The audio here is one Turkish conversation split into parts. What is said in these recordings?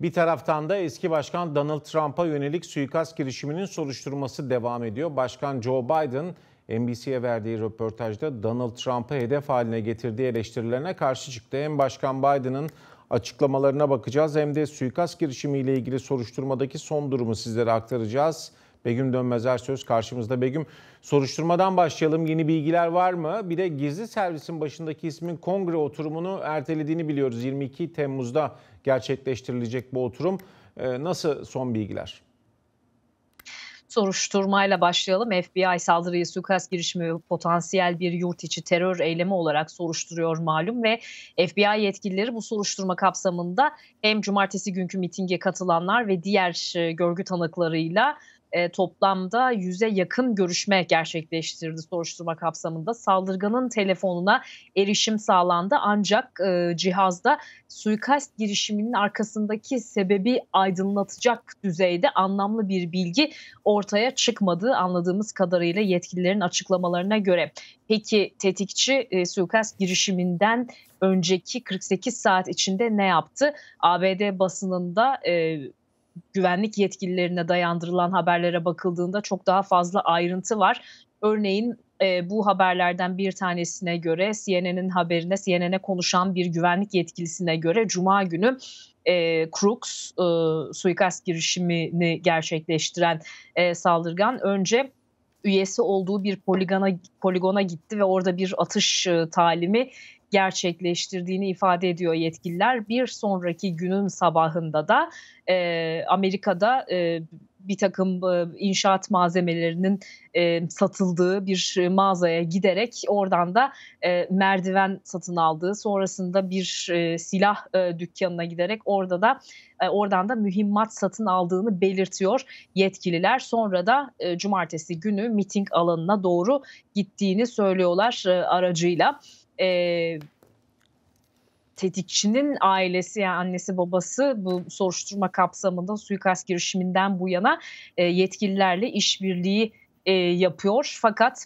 Bir taraftan da eski başkan Donald Trump'a yönelik suikast girişiminin soruşturması devam ediyor. Başkan Joe Biden NBC'ye verdiği röportajda Donald Trump'ı hedef haline getirdiği eleştirilerine karşı çıktı. Hem Başkan Biden'ın açıklamalarına bakacağız hem de suikast girişimiyle ilgili soruşturmadaki son durumu sizlere aktaracağız. Begüm Dönmez Ersöz karşımızda. Begüm soruşturmadan başlayalım. Yeni bilgiler var mı? Bir de gizli servisin başındaki ismin kongre oturumunu ertelediğini biliyoruz. 22 Temmuz'da gerçekleştirilecek bu oturum. Ee, nasıl son bilgiler? soruşturmayla başlayalım. FBI saldırıyı suikast girişimi potansiyel bir yurt içi terör eylemi olarak soruşturuyor malum ve FBI yetkilileri bu soruşturma kapsamında hem cumartesi günkü mitinge katılanlar ve diğer e, görgü tanıklarıyla e, toplamda yüze yakın görüşme gerçekleştirdi soruşturma kapsamında. Saldırganın telefonuna erişim sağlandı ancak e, cihazda suikast girişiminin arkasındaki sebebi aydınlatacak düzeyde anlamlı bir bilgi ortaya çıkmadı. anladığımız kadarıyla yetkililerin açıklamalarına göre. Peki tetikçi e, suikast girişiminden önceki 48 saat içinde ne yaptı? ABD basınında e, güvenlik yetkililerine dayandırılan haberlere bakıldığında çok daha fazla ayrıntı var. Örneğin e, bu haberlerden bir tanesine göre CNN'in haberine CNN'e konuşan bir güvenlik yetkilisine göre Cuma günü e, Crooks e, suikast girişimini gerçekleştiren e, saldırgan önce üyesi olduğu bir poligona poligona gitti ve orada bir atış e, talimi gerçekleştirdiğini ifade ediyor yetkililer. Bir sonraki günün sabahında da e, Amerika'da e, bir takım e, inşaat malzemelerinin e, satıldığı bir mağazaya giderek oradan da e, merdiven satın aldığı sonrasında bir silah dükkanına giderek orada da oradan da mühimmat satın aldığını belirtiyor yetkililer. Sonra da cumartesi günü miting alanına doğru gittiğini söylüyorlar aracıyla e, tetikçinin ailesi yani annesi babası bu soruşturma kapsamında suikast girişiminden bu yana e, yetkililerle işbirliği e, yapıyor. Fakat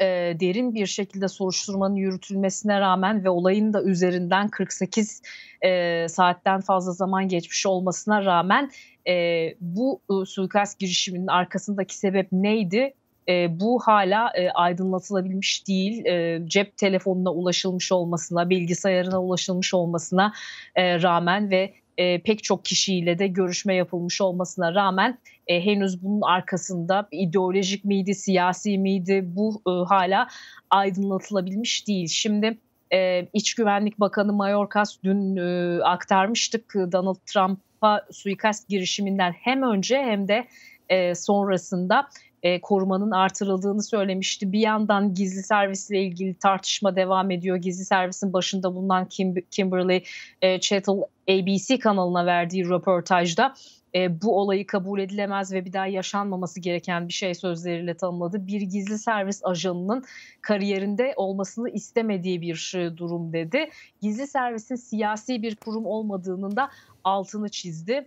e, derin bir şekilde soruşturmanın yürütülmesine rağmen ve olayın da üzerinden 48 e, saatten fazla zaman geçmiş olmasına rağmen e, bu e, suikast girişiminin arkasındaki sebep neydi e, bu hala e, aydınlatılabilmiş değil. E, cep telefonuna ulaşılmış olmasına, bilgisayarına ulaşılmış olmasına e, rağmen ve e, pek çok kişiyle de görüşme yapılmış olmasına rağmen e, henüz bunun arkasında ideolojik miydi, siyasi miydi bu e, hala aydınlatılabilmiş değil. Şimdi e, İç Güvenlik Bakanı Mayorkas dün e, aktarmıştık Donald Trump'a suikast girişiminden hem önce hem de e, sonrasında e, korumanın artırıldığını söylemişti. Bir yandan gizli servisle ilgili tartışma devam ediyor. Gizli servisin başında bulunan Kim, Kimberly e, Chattel ABC kanalına verdiği röportajda e, bu olayı kabul edilemez ve bir daha yaşanmaması gereken bir şey sözleriyle tanımladı. Bir gizli servis ajanının kariyerinde olmasını istemediği bir e, durum dedi. Gizli servisin siyasi bir kurum olmadığının da altını çizdi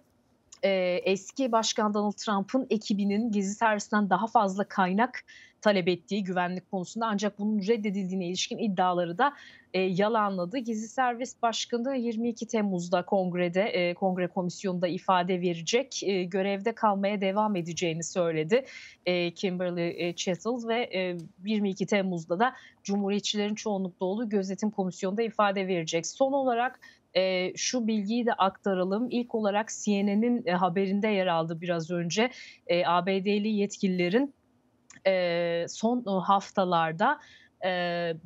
e, eski başkan Donald Trump'ın ekibinin gizli servisinden daha fazla kaynak talep ettiği güvenlik konusunda ancak bunun reddedildiğine ilişkin iddiaları da e, yalanladı. Gizli Servis Başkanı 22 Temmuz'da kongrede, e, kongre komisyonunda ifade verecek, e, görevde kalmaya devam edeceğini söyledi e, Kimberly e, Chattel ve e, 22 Temmuz'da da Cumhuriyetçilerin çoğunlukta olduğu gözetim komisyonunda ifade verecek. Son olarak e, şu bilgiyi de aktaralım. İlk olarak CNN'in e, haberinde yer aldı biraz önce e, ee, ABD'li yetkililerin e, son e, haftalarda e,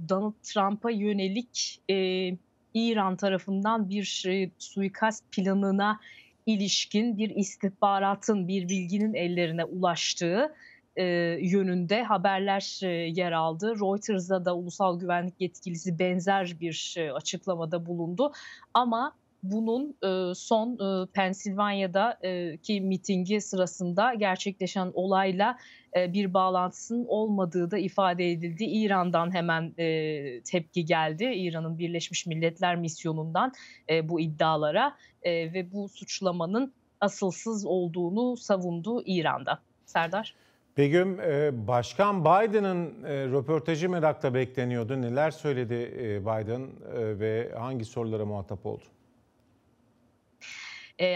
Donald Trump'a yönelik e, İran tarafından bir e, suikast planına ilişkin bir istihbaratın, bir bilginin ellerine ulaştığı e, yönünde haberler e, yer aldı. Reuters'a da ulusal güvenlik yetkilisi benzer bir e, açıklamada bulundu. Ama bunun e, son e, Pensilvanya'da ki mitingi sırasında gerçekleşen olayla e, bir bağlantısının olmadığı da ifade edildi. İran'dan hemen e, tepki geldi. İran'ın Birleşmiş Milletler misyonundan e, bu iddialara e, ve bu suçlamanın asılsız olduğunu savundu İran'da. Serdar. Begüm, e, Başkan Biden'ın e, röportajı merakla bekleniyordu. Neler söyledi e, Biden ve hangi sorulara muhatap oldu?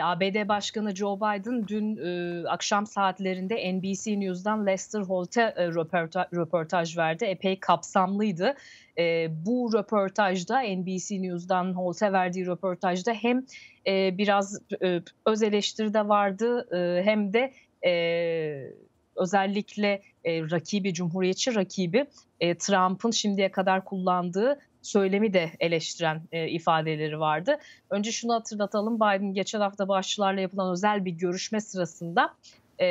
ABD Başkanı Joe Biden dün e, akşam saatlerinde NBC News'dan Lester Holt'a e, röportaj, röportaj verdi. Epey kapsamlıydı. E, bu röportajda NBC News'dan Holt'a verdiği röportajda hem e, biraz e, öz eleştiri de vardı e, hem de... E, özellikle e, rakibi, cumhuriyetçi rakibi e, Trump'ın şimdiye kadar kullandığı söylemi de eleştiren e, ifadeleri vardı. Önce şunu hatırlatalım Biden geçen hafta bağışçılarla yapılan özel bir görüşme sırasında e,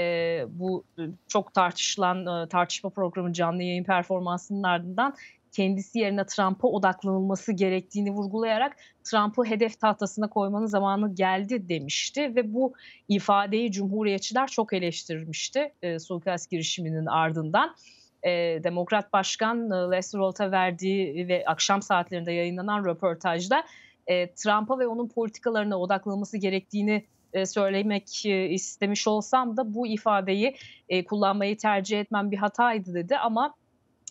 bu e, çok tartışılan e, tartışma programı canlı yayın performansının ardından kendisi yerine Trump'a odaklanılması gerektiğini vurgulayarak Trump'ı hedef tahtasına koymanın zamanı geldi demişti ve bu ifadeyi Cumhuriyetçiler çok eleştirmişti e, suikast girişiminin ardından e, Demokrat Başkan e, Lester Holt'a verdiği ve akşam saatlerinde yayınlanan röportajda e, Trump'a ve onun politikalarına odaklanılması gerektiğini e, söylemek e, istemiş olsam da bu ifadeyi kullanmayı tercih etmem bir hataydı dedi ama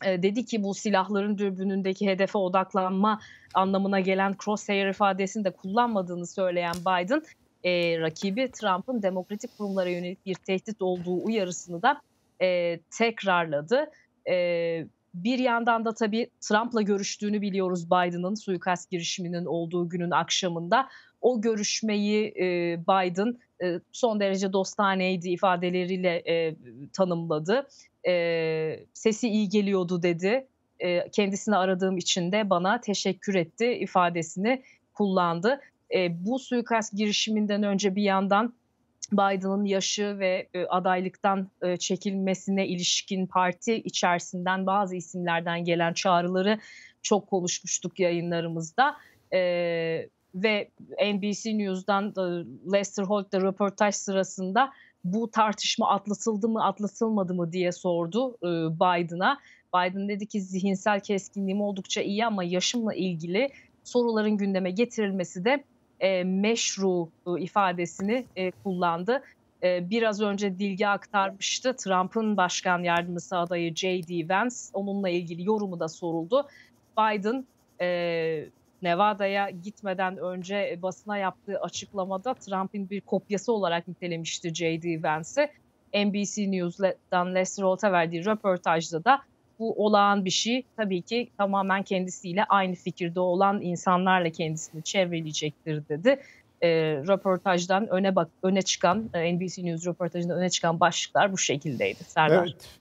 e, dedi ki bu silahların dürbünündeki hedefe odaklanma anlamına gelen crosshair ifadesini de kullanmadığını söyleyen Biden e, rakibi Trump'ın demokratik kurumlara yönelik bir tehdit olduğu uyarısını da e, tekrarladı. E, bir yandan da tabii Trump'la görüştüğünü biliyoruz Biden'ın suikast girişiminin olduğu günün akşamında. O görüşmeyi e, Biden e, son derece dostaneydi ifadeleriyle e, tanımladı e, sesi iyi geliyordu dedi. E, kendisini aradığım için de bana teşekkür etti ifadesini kullandı. E, bu suikast girişiminden önce bir yandan Biden'ın yaşı ve e, adaylıktan e, çekilmesine ilişkin parti içerisinden bazı isimlerden gelen çağrıları çok konuşmuştuk yayınlarımızda. E, ve NBC News'dan Lester Holt'ta röportaj sırasında bu tartışma atlatıldı mı atlatılmadı mı diye sordu e, Biden'a. Biden dedi ki zihinsel keskinliğim oldukça iyi ama yaşımla ilgili soruların gündeme getirilmesi de e, meşru e, ifadesini e, kullandı. E, biraz önce Dilge aktarmıştı. Trump'ın başkan yardımcısı adayı J.D. Vance onunla ilgili yorumu da soruldu. Biden e, Nevada'ya gitmeden önce e, basına yaptığı açıklamada Trump'in bir kopyası olarak nitelemişti J.D. Vance'i. NBC News'dan Lester Holt'a verdiği röportajda da bu olağan bir şey. Tabii ki tamamen kendisiyle aynı fikirde olan insanlarla kendisini çevreleyecektir dedi. E, röportajdan öne bak öne çıkan e, NBC News röportajında öne çıkan başlıklar bu şekildeydi. Serdar. Evet.